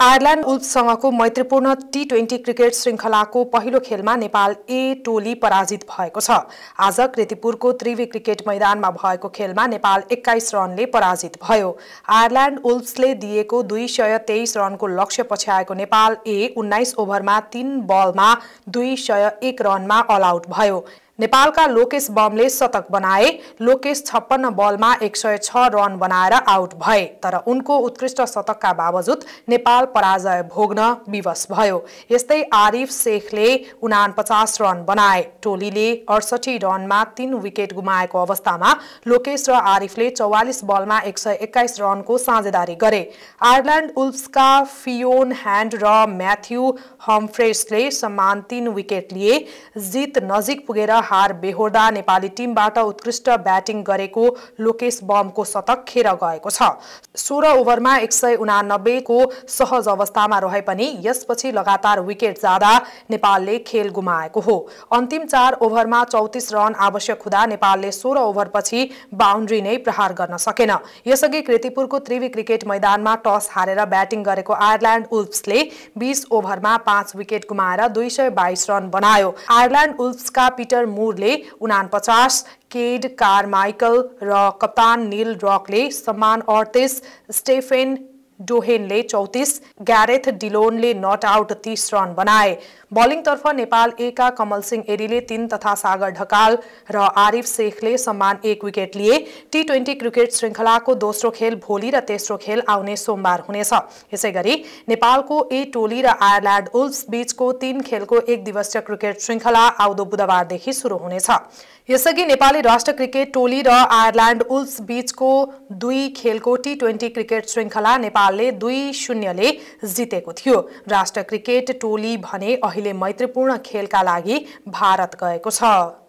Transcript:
Ireland उल्फसँगको मैत्रीपूर्ण T twenty cricket श्रृङ्खलाको पहिलो खेलमा नेपाल ए टोली पराजित भएको छ आज कृतिपुरको त्रिवी क्रिकेट मैदानमा भएको खेलमा नेपाल एक्काइस रनले पराजित भयो आयरल्यान्ड उल्फ्सले दिएको दुई सय तेइस रनको लक्ष्य पछ्याएको नेपाल ए उन्नाइस ओभरमा तीन बलमा दुई सय एक रनमा अल आउट भयो नेपालका लोकेश बमले शतक बनाए लोकेश छप्पन्न बलमा एक सय छ रन बनाएर आउट भए तर उनको उत्कृष्ट शतकका बावजुद नेपाल पराजय भोग्न विवश भयो यस्तै आरिफ शेखले उनापचास रन बनाए टोलीले अडसठी रनमा तीन विकेट गुमाएको अवस्थामा लोकेश र आरिफले चौवालिस बलमा एक सय एक्काइस रनको साझेदारी गरे आयरल्यान्ड उल्फ्सका फियोन ह्यान्ड र म्याथ्यू हम्फ्रेसले समान तीन विकेट लिए जित नजिक पुगेर हार बेहोर्दा नेपाली टिमबाट उत्कृष्ट ब्याटिङ गरेको लोकेश बमको शतक खेर गएको छ सोह्र ओभरमा एक सय उनानब्बेको सहज अवस्थामा रहे पनि यसपछि लगातार विकेट जाँदा नेपालले खेल गुमाएको हो अन्तिम चार ओभरमा चौतिस रन आवश्यक हुँदा नेपालले सोह्र ओभरपछि बााउन्ड्री नै प्रहार गर्न सकेन यसअघि कृतिपुरको त्रिवी क्रिकेट मैदानमा टस हारेर ब्याटिङ गरेको आयरल्यान्ड उल्प्सले बिस ओभरमा पाँच विकेट गुमाएर दुई सय बाइस रन बनायो आयरल्यान्ड उल्फ्सका पिटर मुरले उना पचास केड कार माइकल र कप्तान निल रकले समान अडतिस स्टेफेन डोहेनले चौतीस ग्यारेथ डिलोनले नट आउट तीस रन बनाए बलिङतर्फ नेपाल एका कमल सिंह एरीले तीन तथा सागर ढकाल र आरिफ शेखले सम्मान एक विकेट लिए टी ट्वेन्टी क्रिकेट श्रृङ्खलाको दोस्रो खेल भोलि र तेस्रो खेल आउने सोमबार हुनेछ यसै गरी नेपालको ए टोली र आयरल्यान्ड उल्स बीचको तीन खेलको एक दिवसीय क्रिकेट श्रृङ्खला आउँदो बुधबारदेखि सुरु हुनेछ यसअघि नेपाली राष्ट्र क्रिकेट टोली र आयरल्यान्ड उल्स बीचको दुई खेलको टी ट्वेन्टी क्रिकेट श्रृङ्खला नेपाल नेपालले दुई शून्यले जितेको थियो राष्ट्र क्रिकेट टोली भने अहिले मैत्रीपूर्ण खेलका लागि भारत गएको छ